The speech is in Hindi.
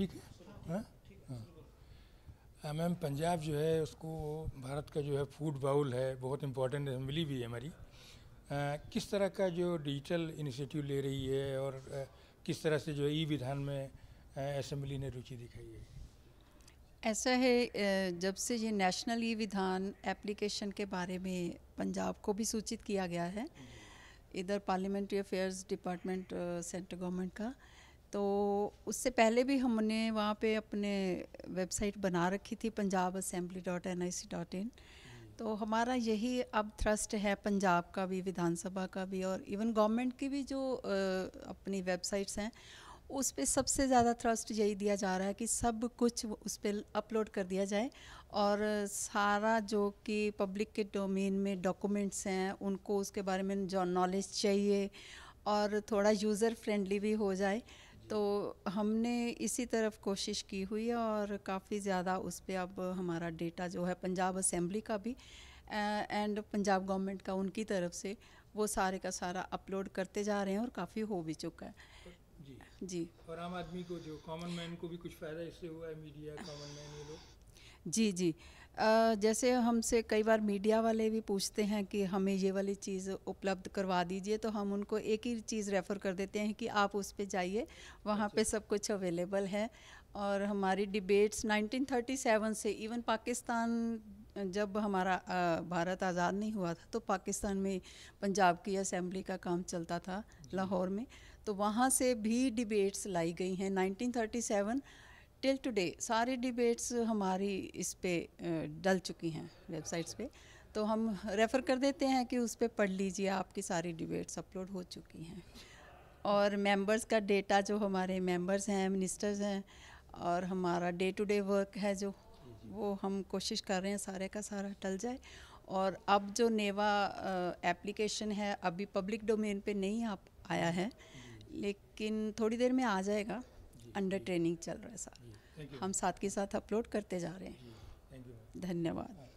ठीक है एम हाँ? हाँ। हाँ, एम पंजाब जो है उसको भारत का जो है फूड बाउल है बहुत इम्पोर्टेंट असम्बली भी है हमारी किस तरह का जो डिजिटल इनिशिएटिव ले रही है और आ, किस तरह से जो ई विधान में असम्बली ने रुचि दिखाई है ऐसा है जब से ये नेशनल ई विधान एप्लीकेशन के बारे में पंजाब को भी सूचित किया गया है इधर parliamentary affairs department central government का तो उससे पहले भी हमने वहाँ पे अपने वेबसाइट बना रखी थी Punjab assembly dot N I C dot in तो हमारा यही अब थ्रस्ट है पंजाब का भी विधानसभा का भी और इवन गवर्नमेंट की भी जो आ, अपनी वेबसाइट्स हैं उस पर सबसे ज़्यादा थ्रस्ट यही दिया जा रहा है कि सब कुछ उस पर अपलोड कर दिया जाए और सारा जो कि पब्लिक के डोमेन में डॉक्यूमेंट्स हैं उनको उसके बारे में जो नॉलेज चाहिए और थोड़ा यूज़र फ्रेंडली भी हो जाए तो हमने इसी तरफ कोशिश की हुई है और काफ़ी ज़्यादा उस पर अब हमारा डेटा जो है पंजाब असम्बली का भी एंड पंजाब गवर्नमेंट का उनकी तरफ से वो सारे का सारा अपलोड करते जा रहे हैं और काफ़ी हो भी चुका है जी जी और आम आदमी को जो कॉमन मैन को भी कुछ फ़ायदा इससे हुआ है मीडिया कॉमन मैन ये लोग जी जी जैसे हमसे कई बार मीडिया वाले भी पूछते हैं कि हमें ये वाली चीज़ उपलब्ध करवा दीजिए तो हम उनको एक ही चीज़ रेफ़र कर देते हैं कि आप उस पर जाइए वहाँ अच्छा। पे सब कुछ अवेलेबल है और हमारी डिबेट्स 1937 से इवन पाकिस्तान जब हमारा भारत आज़ाद नहीं हुआ था तो पाकिस्तान में पंजाब की असम्बली का काम चलता था लाहौर में तो वहाँ से भी डिबेट्स लाई गई हैं नाइनटीन टिल टुडे सारी डिबेट्स हमारी इस पे डल चुकी हैं वेबसाइट्स पे तो हम रेफ़र कर देते हैं कि उस पर पढ़ लीजिए आपकी सारी डिबेट्स अपलोड हो चुकी हैं और मेंबर्स का डेटा जो हमारे मेंबर्स हैं मिनिस्टर्स हैं और हमारा डे टू डे वर्क है जो वो हम कोशिश कर रहे हैं सारे का सारा टल जाए और अब जो नेवा एप्लीकेशन है अभी पब्लिक डोमेन पे नहीं आप आया है लेकिन थोड़ी देर में आ जाएगा अंडर ट्रेनिंग चल रहा है सर हम साथ के साथ अपलोड करते जा रहे हैं धन्यवाद